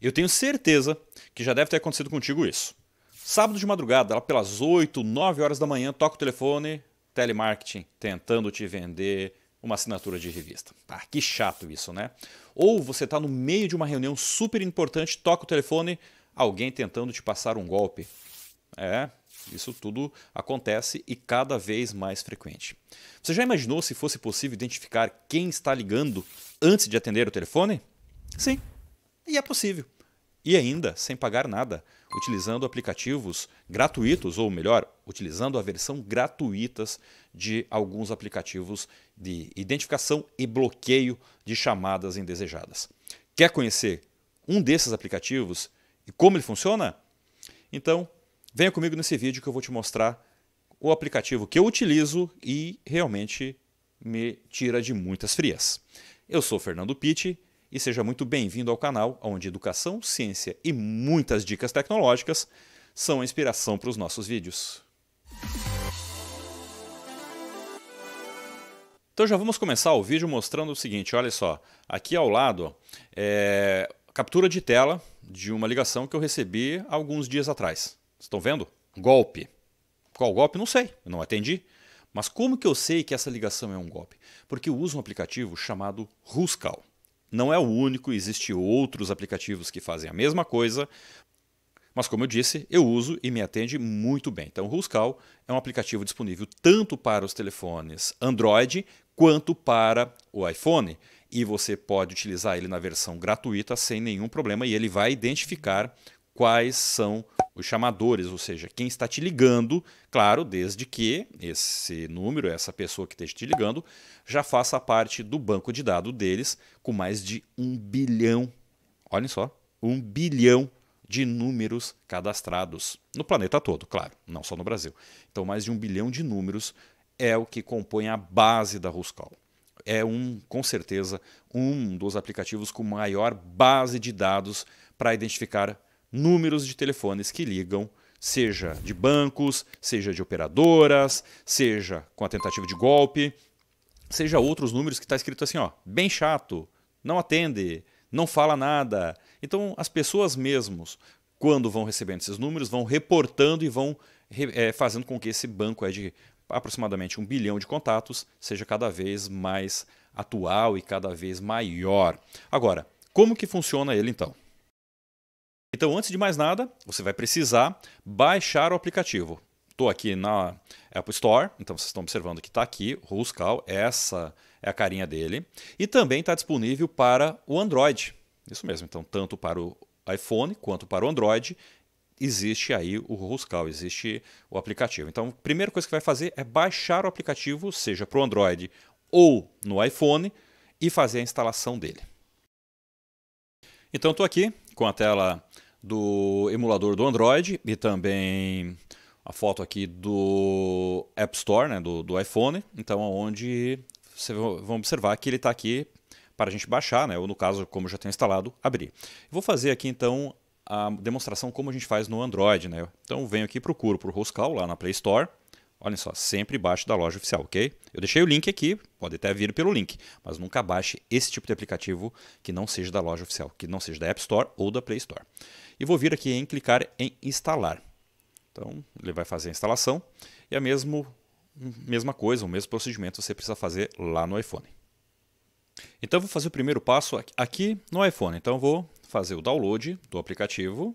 Eu tenho certeza que já deve ter acontecido contigo isso. Sábado de madrugada, lá pelas 8, 9 horas da manhã, toca o telefone, telemarketing tentando te vender uma assinatura de revista. Ah, que chato isso, né? Ou você está no meio de uma reunião super importante, toca o telefone, alguém tentando te passar um golpe. É, isso tudo acontece e cada vez mais frequente. Você já imaginou se fosse possível identificar quem está ligando antes de atender o telefone? Sim, e é possível. E ainda sem pagar nada, utilizando aplicativos gratuitos, ou melhor, utilizando a versão gratuitas de alguns aplicativos de identificação e bloqueio de chamadas indesejadas. Quer conhecer um desses aplicativos e como ele funciona? Então, venha comigo nesse vídeo que eu vou te mostrar o aplicativo que eu utilizo e realmente me tira de muitas frias. Eu sou Fernando Pitti e seja muito bem-vindo ao canal onde educação, ciência e muitas dicas tecnológicas são a inspiração para os nossos vídeos. Então já vamos começar o vídeo mostrando o seguinte, olha só, aqui ao lado é captura de tela de uma ligação que eu recebi alguns dias atrás. Estão vendo? Golpe. Qual golpe? Não sei, eu não atendi. Mas como que eu sei que essa ligação é um golpe? Porque eu uso um aplicativo chamado Ruscal. Não é o único, existem outros aplicativos que fazem a mesma coisa, mas como eu disse, eu uso e me atende muito bem. Então, o Ruscal é um aplicativo disponível tanto para os telefones Android quanto para o iPhone, e você pode utilizar ele na versão gratuita sem nenhum problema e ele vai identificar quais são os chamadores, ou seja, quem está te ligando, claro, desde que esse número, essa pessoa que esteja te ligando, já faça parte do banco de dados deles com mais de um bilhão, olhem só, um bilhão de números cadastrados no planeta todo, claro, não só no Brasil. Então, mais de um bilhão de números é o que compõe a base da Ruscall. É um, com certeza, um dos aplicativos com maior base de dados para identificar números de telefones que ligam, seja de bancos, seja de operadoras, seja com a tentativa de golpe, seja outros números que está escrito assim, ó, bem chato, não atende, não fala nada. Então as pessoas mesmos, quando vão recebendo esses números, vão reportando e vão é, fazendo com que esse banco é de aproximadamente um bilhão de contatos seja cada vez mais atual e cada vez maior. Agora, como que funciona ele então? Então, antes de mais nada, você vai precisar baixar o aplicativo. Estou aqui na Apple Store, então vocês estão observando que está aqui, Ruscal, essa é a carinha dele. E também está disponível para o Android. Isso mesmo, então, tanto para o iPhone quanto para o Android, existe aí o Ruscal, existe o aplicativo. Então, a primeira coisa que vai fazer é baixar o aplicativo, seja para o Android ou no iPhone, e fazer a instalação dele. Então, estou aqui com a tela do emulador do Android e também a foto aqui do App Store, né, do, do iPhone. Então, onde vocês vão observar que ele está aqui para a gente baixar, né, ou no caso, como já tenho instalado, abrir. Vou fazer aqui então a demonstração como a gente faz no Android. Né? Então, venho aqui e procuro por Roscal lá na Play Store. Olhem só, sempre baixe da loja oficial, ok? Eu deixei o link aqui, pode até vir pelo link, mas nunca baixe esse tipo de aplicativo que não seja da loja oficial, que não seja da App Store ou da Play Store. E vou vir aqui em clicar em instalar. Então, ele vai fazer a instalação e a é mesmo, mesma coisa, o mesmo procedimento você precisa fazer lá no iPhone. Então, eu vou fazer o primeiro passo aqui no iPhone. Então, eu vou fazer o download do aplicativo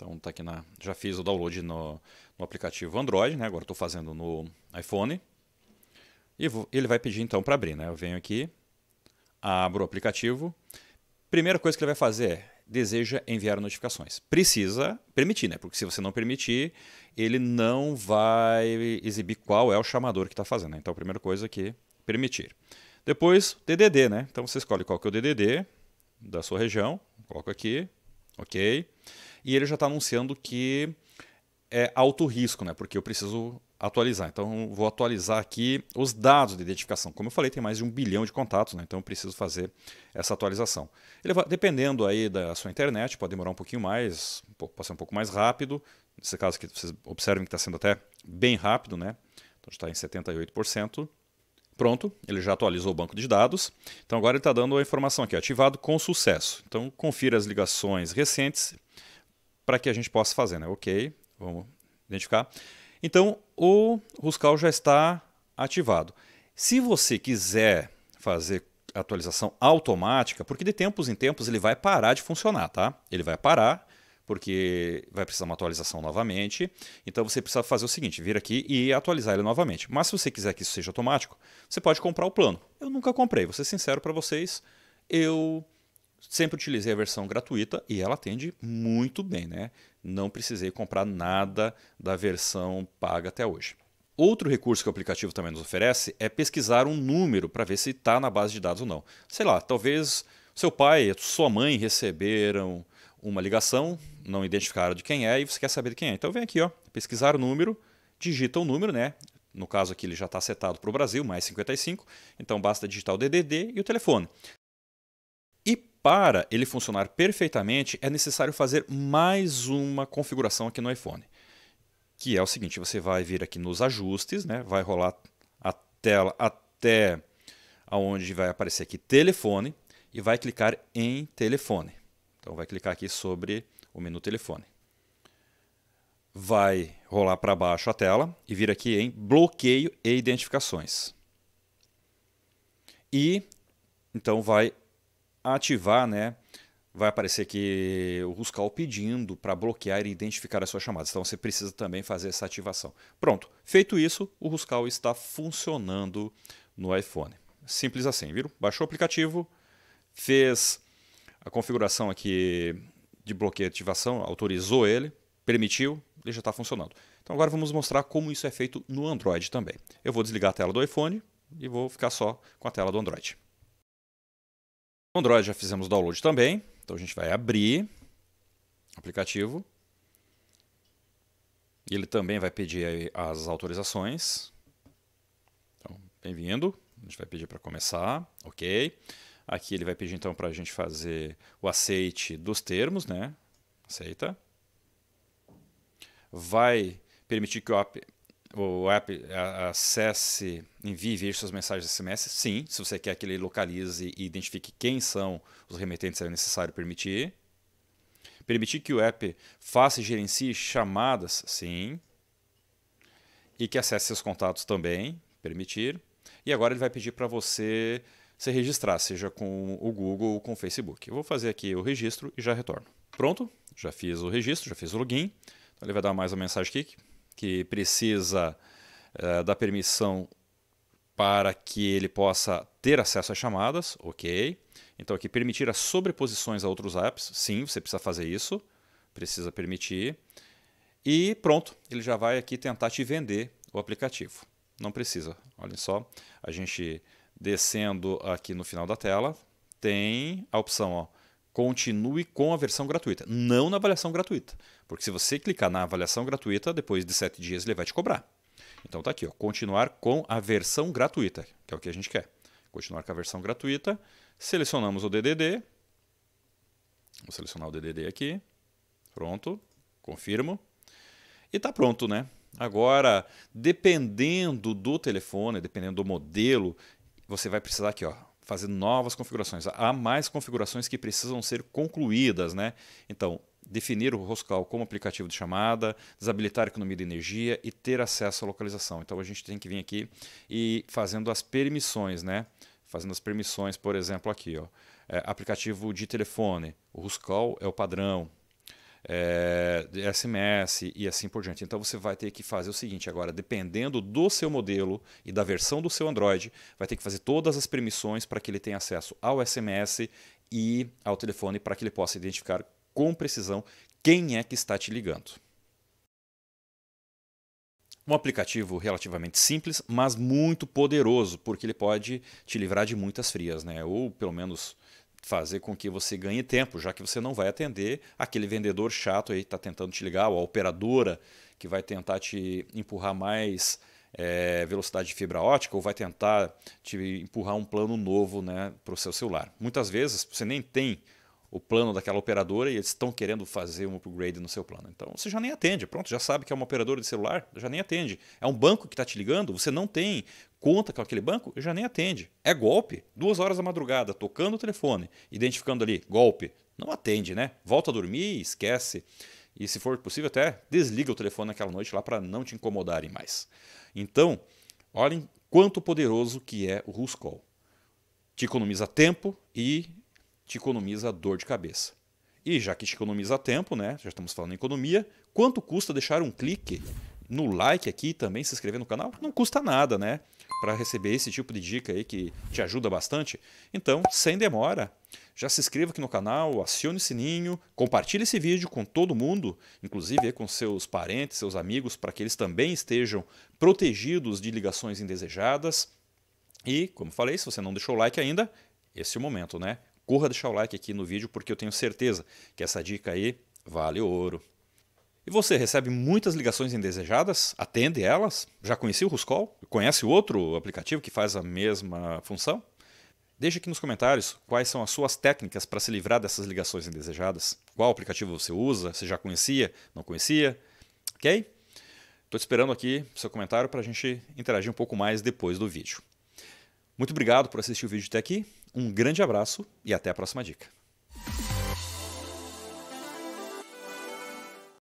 então tá aqui na. Já fiz o download no, no aplicativo Android, né? Agora estou fazendo no iPhone. E vou, ele vai pedir então para abrir, né? Eu venho aqui, abro o aplicativo. Primeira coisa que ele vai fazer é deseja enviar notificações. Precisa permitir, né? Porque se você não permitir, ele não vai exibir qual é o chamador que está fazendo. Né? Então, a primeira coisa aqui, permitir. Depois, DDD, né? Então, você escolhe qual que é o DDD da sua região. coloca aqui, ok. E ele já está anunciando que é alto risco, né? Porque eu preciso atualizar. Então, vou atualizar aqui os dados de identificação. Como eu falei, tem mais de um bilhão de contatos, né? então eu preciso fazer essa atualização. Ele vai, dependendo aí da sua internet, pode demorar um pouquinho mais, pode ser um pouco mais rápido. Nesse caso aqui, vocês observem que está sendo até bem rápido, né? Então, está em 78%. Pronto, ele já atualizou o banco de dados. Então, agora ele está dando a informação aqui, ativado com sucesso. Então, confira as ligações recentes para que a gente possa fazer, né? Ok, vamos identificar. Então, o Ruscal já está ativado. Se você quiser fazer atualização automática, porque de tempos em tempos ele vai parar de funcionar, tá? Ele vai parar, porque vai precisar uma atualização novamente. Então você precisa fazer o seguinte: vir aqui e atualizar ele novamente. Mas se você quiser que isso seja automático, você pode comprar o plano. Eu nunca comprei, vou ser sincero para vocês. Eu Sempre utilizei a versão gratuita e ela atende muito bem, né? Não precisei comprar nada da versão paga até hoje. Outro recurso que o aplicativo também nos oferece é pesquisar um número para ver se está na base de dados ou não. Sei lá, talvez seu pai e sua mãe receberam uma ligação, não identificaram de quem é e você quer saber de quem é. Então vem aqui, ó, pesquisar o número, digita o número, né? No caso aqui ele já está setado para o Brasil, mais 55, então basta digitar o DDD e o telefone para ele funcionar perfeitamente, é necessário fazer mais uma configuração aqui no iPhone. Que é o seguinte, você vai vir aqui nos ajustes, né? vai rolar a tela até aonde vai aparecer aqui telefone e vai clicar em telefone. Então vai clicar aqui sobre o menu telefone. Vai rolar para baixo a tela e vir aqui em bloqueio e identificações. E então vai ativar, né? Vai aparecer aqui o Ruscal pedindo para bloquear e identificar as suas chamadas. Então você precisa também fazer essa ativação. Pronto, feito isso, o Ruscal está funcionando no iPhone. Simples assim, viram? Baixou o aplicativo, fez a configuração aqui de bloqueio e ativação, autorizou ele, permitiu, ele já está funcionando. Então agora vamos mostrar como isso é feito no Android também. Eu vou desligar a tela do iPhone e vou ficar só com a tela do Android. Android já fizemos o download também. Então a gente vai abrir o aplicativo. E ele também vai pedir as autorizações. Então, bem-vindo. A gente vai pedir para começar, ok. Aqui ele vai pedir então para a gente fazer o aceite dos termos, né? Aceita. Vai permitir que o app o app acesse, envie e suas mensagens SMS? Sim, se você quer que ele localize e identifique quem são os remetentes, é necessário permitir. Permitir que o app faça e gerencie chamadas? Sim. E que acesse seus contatos também? Permitir. E agora ele vai pedir para você se registrar, seja com o Google ou com o Facebook. Eu vou fazer aqui o registro e já retorno. Pronto, já fiz o registro, já fiz o login. Então ele vai dar mais uma mensagem aqui que precisa uh, da permissão para que ele possa ter acesso às chamadas, ok. Então aqui permitir as sobreposições a outros apps, sim, você precisa fazer isso, precisa permitir. E pronto, ele já vai aqui tentar te vender o aplicativo. Não precisa, olhem só, a gente descendo aqui no final da tela, tem a opção ó, continue com a versão gratuita, não na avaliação gratuita. Porque se você clicar na avaliação gratuita, depois de sete dias ele vai te cobrar. Então tá aqui, ó, continuar com a versão gratuita, que é o que a gente quer. Continuar com a versão gratuita, selecionamos o DDD, vou selecionar o DDD aqui, pronto, confirmo, e tá pronto, né? Agora, dependendo do telefone, dependendo do modelo, você vai precisar aqui, ó, fazendo novas configurações. Há mais configurações que precisam ser concluídas, né? Então, definir o Roscal como aplicativo de chamada, desabilitar a economia de energia e ter acesso à localização. Então, a gente tem que vir aqui e fazendo as permissões, né? Fazendo as permissões, por exemplo, aqui, ó. É, aplicativo de telefone. O Ruscal é o padrão, é, eh, SMS e assim por diante. Então você vai ter que fazer o seguinte agora, dependendo do seu modelo e da versão do seu Android, vai ter que fazer todas as permissões para que ele tenha acesso ao SMS e ao telefone para que ele possa identificar com precisão quem é que está te ligando. Um aplicativo relativamente simples, mas muito poderoso, porque ele pode te livrar de muitas frias, né? Ou pelo menos fazer com que você ganhe tempo, já que você não vai atender aquele vendedor chato aí que está tentando te ligar, ou a operadora que vai tentar te empurrar mais é, velocidade de fibra ótica ou vai tentar te empurrar um plano novo né, para o seu celular. Muitas vezes você nem tem o plano daquela operadora e eles estão querendo fazer um upgrade no seu plano. Então você já nem atende, pronto, já sabe que é uma operadora de celular, já nem atende. É um banco que está te ligando, você não tem conta com aquele banco, já nem atende. É golpe. Duas horas da madrugada, tocando o telefone, identificando ali, golpe. Não atende, né? Volta a dormir, esquece. E se for possível, até desliga o telefone naquela noite lá para não te incomodarem mais. Então, olhem quanto poderoso que é o Ruscall. Te economiza tempo e te economiza dor de cabeça. E já que te economiza tempo, né? Já estamos falando em economia, quanto custa deixar um clique no like aqui e também se inscrever no canal? Não custa nada, né? para receber esse tipo de dica aí que te ajuda bastante. Então, sem demora, já se inscreva aqui no canal, acione o sininho, compartilhe esse vídeo com todo mundo, inclusive com seus parentes, seus amigos, para que eles também estejam protegidos de ligações indesejadas. E, como falei, se você não deixou o like ainda, esse é o momento, né? Corra deixar o like aqui no vídeo porque eu tenho certeza que essa dica aí vale ouro. E você recebe muitas ligações indesejadas? Atende elas? Já conhecia o Ruscall? Conhece outro aplicativo que faz a mesma função? Deixe aqui nos comentários quais são as suas técnicas para se livrar dessas ligações indesejadas. Qual aplicativo você usa? Você já conhecia? Não conhecia? Ok? Estou esperando aqui seu comentário para a gente interagir um pouco mais depois do vídeo. Muito obrigado por assistir o vídeo até aqui, um grande abraço e até a próxima dica.